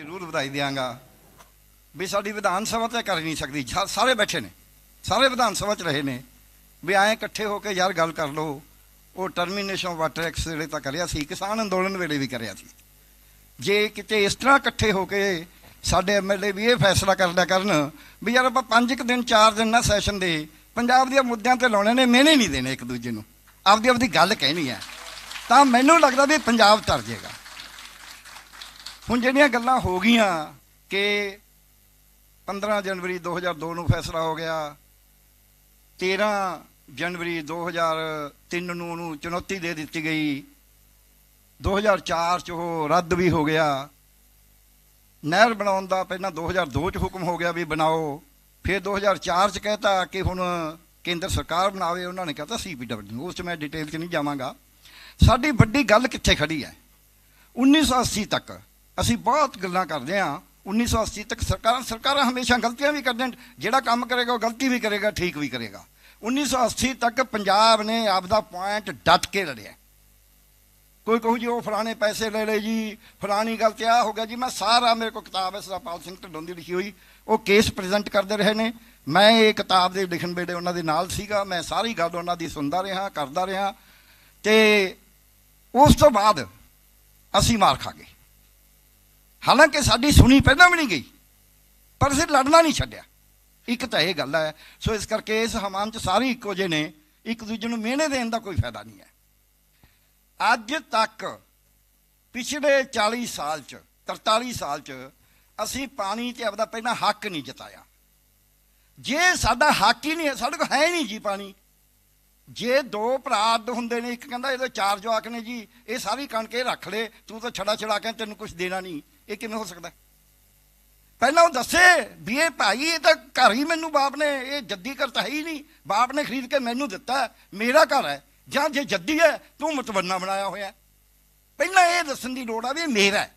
ਜ਼ਰੂਰ ਵਧਾਈ ਦਿਆਂਗਾ ਵੀ ਸਾਡੀ ਵਿਧਾਨ ਸਭਾ ਤੇ ਕਰ ਨਹੀਂ ਸਕਦੀ ਸਾਰੇ ਬੈਠੇ ਨੇ ਸਾਰੇ ਵਿਧਾਨ ਸਭਾ 'ਚ ਰਹੇ ਨੇ ਵੀ ਆਏ ਇਕੱਠੇ ਹੋ ਕੇ ਯਾਰ ਗੱਲ ਕਰ ਲਓ ਉਹ ਟਰਮੀਨੇਸ਼ਨ ਵਾਟਰ ਐਕਸ ਜਿਹੜੇ ਤਾਂ ਕਰਿਆ ਸੀ ਕਿਸਾਨ ਅੰਦੋਲਨ ਵੇਲੇ ਵੀ ਕਰਿਆ ਸੀ ਜੇ ਕਿਤੇ ਇਸ ਤਰ੍ਹਾਂ ਇਕੱਠੇ ਹੋ ਕੇ ਸਾਡੇ ਐਮਐਲਏ ਵੀ ਇਹ ਫੈਸਲਾ ਕਰਦਾ ਕਰਨ ਵੀ ਯਾਰ ਆਪਾਂ 5 ਕਿ ਦਿਨ 4 ਦਿਨ ਨਾ ਸੈਸ਼ਨ ਦੇ ਪੰਜਾਬ ਦੇ ਮੁੱਦਿਆਂ ਤੇ ਲਾਉਣੇ ਨੇ ਮੈਨੇ ਨਹੀਂ ਦੇਣੇ ਇੱਕ ਦੂਜੇ ਨੂੰ ਆਪਦੀ ਆਪਦੀ ਗੱਲ ਕਹਿਣੀ ਹੈ ਤਾਂ ਮੈਨੂੰ ਲੱਗਦਾ ਵੀ ਪੰਜਾਬ ਤਰ ਜਾਏਗਾ ਹੁਣ ਜਿਹੜੀਆਂ ਗੱਲਾਂ ਹੋ ਗਈਆਂ ਕਿ 15 ਜਨਵਰੀ 2002 ਨੂੰ ਫੈਸਲਾ ਹੋ ਗਿਆ 13 ਜਨਵਰੀ 2003 ਨੂੰ ਉਹਨੂੰ ਚੁਣੌਤੀ ਦੇ ਦਿੱਤੀ ਗਈ 2004 ਚ ਉਹ ਰੱਦ ਵੀ ਹੋ ਗਿਆ ਨਹਿਰ ਬਣਾਉਣ ਦਾ ਪਹਿਲਾਂ 2002 ਚ ਹੁਕਮ ਹੋ ਗਿਆ ਵੀ ਬਣਾਓ ਫਿਰ 2004 ਚ ਕਹਿਤਾ ਕਿ ਹੁਣ ਕੇਂਦਰ ਸਰਕਾਰ ਬਣਾਵੇ ਉਹਨਾਂ ਨੇ ਕਹਤਾ ਸੀਪੀਡਬਲਯੂ ਉਸ ਚ ਮੈਂ ਡਿਟੇਲ ਚ ਨਹੀਂ ਜਾਵਾਂਗਾ ਸਾਡੀ ਵੱਡੀ ਗੱਲ ਕਿੱਥੇ ਖੜੀ ਹੈ 1980 ਤੱਕ ਅਸੀਂ ਬਹੁਤ ਗੱਲਾਂ ਕਰਦੇ ਆ 1980 ਤੱਕ ਸਰਕਾਰਾਂ ਸਰਕਾਰਾਂ ਹਮੇਸ਼ਾ ਗਲਤੀਆਂ ਵੀ ਕਰਦੇ ਜਿਹੜਾ ਕੰਮ ਕਰੇਗਾ ਉਹ ਗਲਤੀ ਵੀ ਕਰੇਗਾ ਠੀਕ ਵੀ ਕਰੇਗਾ 1980 ਤੱਕ ਪੰਜਾਬ ਨੇ ਆਪਦਾ ਪੁਆਇੰਟ ਡਟ ਕੇ ਲੜਿਆ ਕੋਈ ਕਹੂ ਜੀ ਉਹ ਫਲਾਣੇ ਪੈਸੇ ਲੈ ਲਏ ਜੀ ਫਲਾਣੀ ਗੱਲ ਤੇ ਆ ਹੋ ਗਿਆ ਜੀ ਮੈਂ ਸਾਰਾ ਮੇਰੇ ਕੋਲ ਕਿਤਾਬ ਹੈ ਸਰਪਾਲ ਸਿੰਘ ਢਿੱਲੋਂ ਦੀ ਲਿਖੀ ਹੋਈ ਉਹ ਕੇਸ ਪ੍ਰੈਜ਼ੈਂਟ ਕਰਦੇ ਰਹੇ ਨੇ ਮੈਂ ਇਹ ਕਿਤਾਬ ਦੇ ਲਿਖਣ ਵੇਲੇ ਉਹਨਾਂ ਦੇ ਨਾਲ ਸੀਗਾ ਮੈਂ ਸਾਰੀ ਗੱਲ ਉਹਨਾਂ ਦੀ ਸੁਣਦਾ ਰਿਹਾ ਕਰਦਾ ਰਿਹਾ ਤੇ ਉਸ ਤੋਂ ਬਾਅਦ ਅਸੀਂ ਮਾਰ ਖਾ ਗਏ ਹਾਲਾਂਕਿ ਸਾਡੀ ਸੁਣੀ ਪਹਿਲਾਂ ਵੀ ਨਹੀਂ ਗਈ ਪਰ ਅਸੀਂ ਲੜਨਾ ਨਹੀਂ ਛੱਡਿਆ ਇੱਕ ਤਾਂ ਇਹ ਗੱਲ ਹੈ ਸੋ ਇਸ ਕਰਕੇ ਇਸ ਹਮਾਮ 'ਚ ਸਾਰੇ ਇੱਕੋ ਜਿਹੇ ਨੇ ਇੱਕ ਦੂਜੇ ਨੂੰ ਮਿਹਣੇ ਦੇਣ ਦਾ ਕੋਈ ਫਾਇਦਾ ਨਹੀਂ ਹੈ ਅੱਜ ਤੱਕ ਪਿਛਲੇ 40 ਸਾਲ 'ਚ 43 ਸਾਲ 'ਚ ਅਸੀਂ ਪਾਣੀ ਤੇ ਆਪਦਾ ਪਹਿਲਾਂ ਹੱਕ ਨਹੀਂ ਜਤਾਇਆ ਜੇ ਸਾਡਾ ਹੱਕ ਹੀ ਨਹੀਂ ਸਾਡੇ ਕੋਲ ਹੈ ਨਹੀਂ ਜੀ ਪਾਣੀ ਜੇ ਦੋ ਭਰਾ ਅੱਡ ਹੁੰਦੇ ਨੇ ਇੱਕ ਕਹਿੰਦਾ ਇਹਦੇ ਚਾਰ ਜਵਾਕ ਨੇ ਜੀ ਇਹ ਸਾਰੀ ਕਣਕੇ ਰੱਖ ਲੈ ਤੂੰ ਤਾਂ ਛੜਾ ਛੜਾ ਕੇ ਤੈਨੂੰ ਕੁਝ ਦੇਣਾ ਨਹੀਂ ਇਹ ਕਿਵੇਂ ਹੋ ਸਕਦਾ ਪਹਿਲਾਂ ਉਹ ਦੱਸੇ ਵੀ ਇਹ ਭਾਈ ਇਹ ਤਾਂ ਘਰ ਹੀ ਮੈਨੂੰ ਬਾਪ ਨੇ ਇਹ ਜੱਦੀ ਘਰ ਤਾਂ ਹੈ ਹੀ ਨਹੀਂ ਬਾਪ ਨੇ ਖਰੀਦ ਕੇ ਮੈਨੂੰ ਦਿੱਤਾ ਮੇਰਾ ਘਰ ਹੈ ਜਾਂ ਜੇ ਜੱਦੀ ਹੈ ਤੂੰ ਮਤਵੰਨਾ ਬਣਾਇਆ ਹੋਇਆ ਪਹਿਲਾਂ ਇਹ ਦੱਸਣ ਦੀ ਲੋੜ ਆ ਵੀ ਮੇਰਾ ਹੈ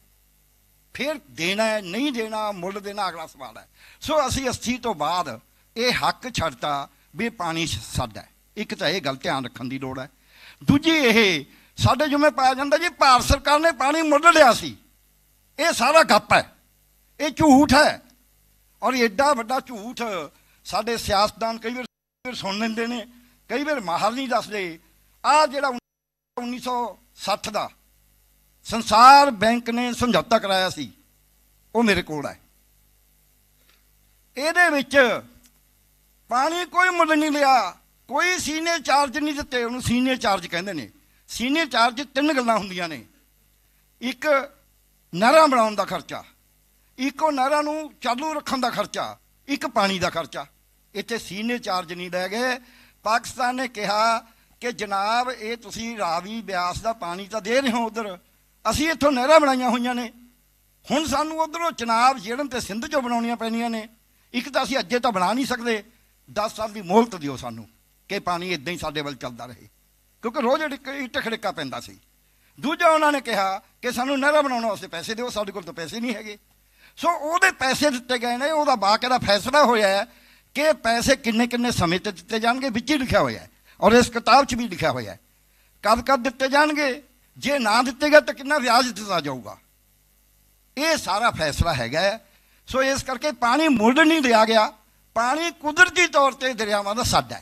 ਫਿਰ ਦੇਣਾ ਹੈ ਨਹੀਂ ਦੇਣਾ ਮੁੱਲ ਦੇਣਾ ਅਗਲਾ ਸਵਾਲ ਹੈ ਸੋ ਅਸੀਂ ਅਸਥੀ ਤੋਂ ਬਾਅਦ ਇਹ ਹੱਕ ਛੱਡਤਾ ਵੀ ਪਾਣੀ ਸਾਡਾ ਇੱਕ ਤਾਂ ਇਹ ਗੱਲ ਧਿਆਨ ਰੱਖਣ ਦੀ ਲੋੜ ਹੈ ਦੂਜੀ ਇਹ ਸਾਡੇ ਜਿਵੇਂ ਪਾਇਆ ਜਾਂਦਾ ਜੀ ਭਾਰਤ ਸਰਕਾਰ ਨੇ ਪਾਣੀ ਮੁੱਲ ਲਿਆ ਸੀ ਇਹ ਸਾਰਾ ਗੱਪ ਹੈ ਇਹ ਝੂਠ ਹੈ ਔਰ ਐਡਾ ਵੱਡਾ ਝੂਠ ਸਾਡੇ ਸਿਆਸਤਦਾਨ ਕਈ ਵਾਰ ਸੁਣ ਲੈਂਦੇ ਨੇ ਕਈ ਵਾਰ ਮਾਹਰ ਨਹੀਂ ਦੱਸਦੇ ਆ ਜਿਹੜਾ 1960 ਦਾ ਸੰਸਾਰ ਬੈਂਕ ਨੇ ਸਮਝੌਤਾ ਕਰਾਇਆ ਸੀ ਉਹ ਮੇਰੇ ਕੋਲ ਹੈ ਇਹਦੇ ਵਿੱਚ ਪਾਣੀ ਕੋਈ ਮੁੱਲ ਨਹੀਂ ਲਿਆ ਕੋਈ ਸੀਨੀਅਰ ਚਾਰਜ ਨਹੀਂ ਦਿੱਤੇ ਉਹਨੂੰ ਸੀਨੀਅਰ ਚਾਰਜ ਕਹਿੰਦੇ ਨੇ ਸੀਨੀਅਰ ਚਾਰਜ ਤਿੰਨ ਗੱਲਾਂ ਹੁੰਦੀਆਂ ਨੇ ਇੱਕ ਨਹਿਰਾਂ ਬਣਾਉਣ ਦਾ ਖਰਚਾ ਇੱਕੋ ਨਹਿਰਾਂ ਨੂੰ ਚਾਲੂ ਰੱਖਣ ਦਾ ਖਰਚਾ ਇੱਕ ਪਾਣੀ ਦਾ ਖਰਚਾ ਇੱਥੇ ਸੀਨੀਅਰ ਚਾਰਜ ਨਹੀਂ ਲੈ ਗਏ ਪਾਕਿਸਤਾਨ ਨੇ ਕਿਹਾ ਕਿ ਜਨਾਬ ਇਹ ਤੁਸੀਂ ਰਾਵੀ ਬਿਆਸ ਦਾ ਪਾਣੀ ਤਾਂ ਦੇ ਰਹੇ ਹੋ ਉਧਰ ਅਸੀਂ ਇੱਥੋਂ ਨਹਿਰਾਂ ਬਣਾਈਆਂ ਹੋਈਆਂ ਨੇ ਹੁਣ ਸਾਨੂੰ ਉਧਰੋਂ ਚਨਾਬ ਜਿਹੜਨ ਤੇ ਸਿੰਧ ਚੋਂ ਬਣਾਉਣੀਆਂ ਪੈਣੀਆਂ ਨੇ ਇੱਕ ਤਾਂ ਅਸੀਂ ਅੱਜੇ ਤਾਂ ਬਣਾ ਨਹੀਂ ਸਕਦੇ 10 ਸਾਲ ਦੀ ਮੋਹਲਤ ਦਿਓ ਸਾਨੂੰ ਕਿ ਪਾਣੀ ਇਦਾਂ ਹੀ ਸਾਡੇ ਵੱਲ ਚੱਲਦਾ ਰਹੇ ਕਿਉਂਕਿ ਰੋਜ਼ ਟਿਕੜਿਕਾ ਪੈਂਦਾ ਸੀ ਦੂਜਾ ਉਹਨਾਂ ਨੇ ਕਿਹਾ ਕਿ ਸਾਨੂੰ ਨਹਿਰਾ ਬਣਾਉਣ ਵਾਸਤੇ ਪੈਸੇ ਦਿਓ ਸਾਡੇ ਕੋਲ ਤਾਂ ਪੈਸੇ ਨਹੀਂ ਹੈਗੇ ਸੋ ਉਹਦੇ ਪੈਸੇ ਦਿੱਤੇ ਗਏ ਨੇ ਉਹਦਾ ਦਾ ਫੈਸਲਾ ਹੋਇਆ ਹੈ ਕਿ ਪੈਸੇ ਕਿੰਨੇ ਕਿੰਨੇ ਸਮੇਂ ਤੇ ਦਿੱਤੇ ਜਾਣਗੇ ਵਿੱਚ ਹੀ ਲਿਖਿਆ ਹੋਇਆ ਹੈ ਔਰ ਇਸ ਕਿਤਾਬ 'ਚ ਵੀ ਲਿਖਿਆ ਹੋਇਆ ਹੈ ਕਦ ਕਦ ਦਿੱਤੇ ਜਾਣਗੇ ਜੇ ਨਾ ਦਿੱਤੇ ਗਏ ਤਾਂ ਕਿੰਨਾ ਵਿਆਜ ਦਿੱਤਾ ਜਾਊਗਾ ਇਹ ਸਾਰਾ ਫੈਸਲਾ ਹੈਗਾ ਸੋ ਇਸ ਕਰਕੇ ਪਾਣੀ ਮੁੱਢ ਨਹੀਂ ਲਿਆ ਗਿਆ ਪਾਣੀ ਕੁਦਰਤੀ ਤੌਰ ਤੇ ਦਰਿਆਵਾਂ ਦਾ ਸਾਡਾ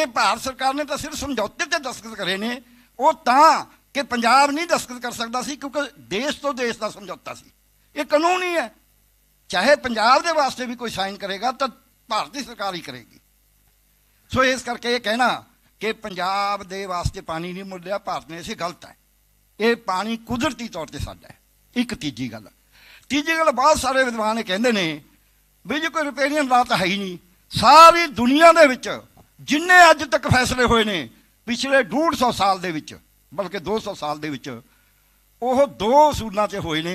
ਇਹ ਭਾਰਤ ਸਰਕਾਰ ਨੇ ਤਾਂ ਸਿਰਫ ਸਮਝੌਤੇ ਤੇ ਦਸਤਖਤ ਕਰੇ ਨੇ ਉਹ ਤਾਂ ਕਿ ਪੰਜਾਬ ਨਹੀਂ ਦਸਤਖਤ ਕਰ ਸਕਦਾ ਸੀ ਕਿਉਂਕਿ ਦੇਸ਼ ਤੋਂ ਦੇਸ਼ ਦਾ ਸਮਝੌਤਾ ਸੀ ਇਹ ਕਾਨੂੰਨੀ ਹੈ ਚਾਹੇ ਪੰਜਾਬ ਦੇ ਵਾਸਤੇ ਵੀ ਕੋਈ ਸਾਈਨ ਕਰੇਗਾ ਤਾਂ ਭਾਰਤੀ ਸਰਕਾਰ ਹੀ ਕਰੇਗੀ ਸੋ ਇਸ ਕਰਕੇ ਇਹ ਕਹਿਣਾ ਕਿ ਪੰਜਾਬ ਦੇ ਵਾਸਤੇ ਪਾਣੀ ਨਹੀਂ ਮੁੱਲਿਆ ਭਾਰਤ ਨੇ ਇਸੇ ਗਲਤ ਹੈ ਇਹ ਪਾਣੀ ਕੁਦਰਤੀ ਤੌਰ ਤੇ ਸਾਡਾ ਹੈ ਇੱਕ ਤੀਜੀ ਗੱਲ ਤੀਜੀ ਗੱਲ ਬਹੁਤ ਸਾਰੇ ਵਿਦਵਾਨ ਇਹ ਕਹਿੰਦੇ ਨੇ ਵੀ ਜੇ ਕੋਈ ਰਿਪੇਰੀਅਨ ਲਾ ਤਾਂ ਹੈ ਹੀ ਨਹੀਂ ਸਾਰੀ ਦੁਨੀਆ ਦੇ ਵਿੱਚ ਜਿੰਨੇ ਅੱਜ ਤੱਕ ਫੈਸਲੇ ਹੋਏ ਨੇ ਪਿਛਲੇ 200 ਸਾਲ ਦੇ ਵਿੱਚ ਬਲਕਿ 200 ਸਾਲ ਦੇ ਵਿੱਚ ਉਹ ਦੋ ਸੂਲਾਂ ਤੇ ਹੋਏ ਨੇ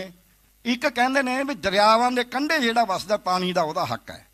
ਇੱਕ ਕਹਿੰਦੇ ਨੇ ਵੀ ਦਰਿਆਵਾਂ ਦੇ ਕੰਢੇ ਜਿਹੜਾ ਵਸਦਾ ਪਾਣੀ ਦਾ ਉਹਦਾ ਹੱਕ ਹੈ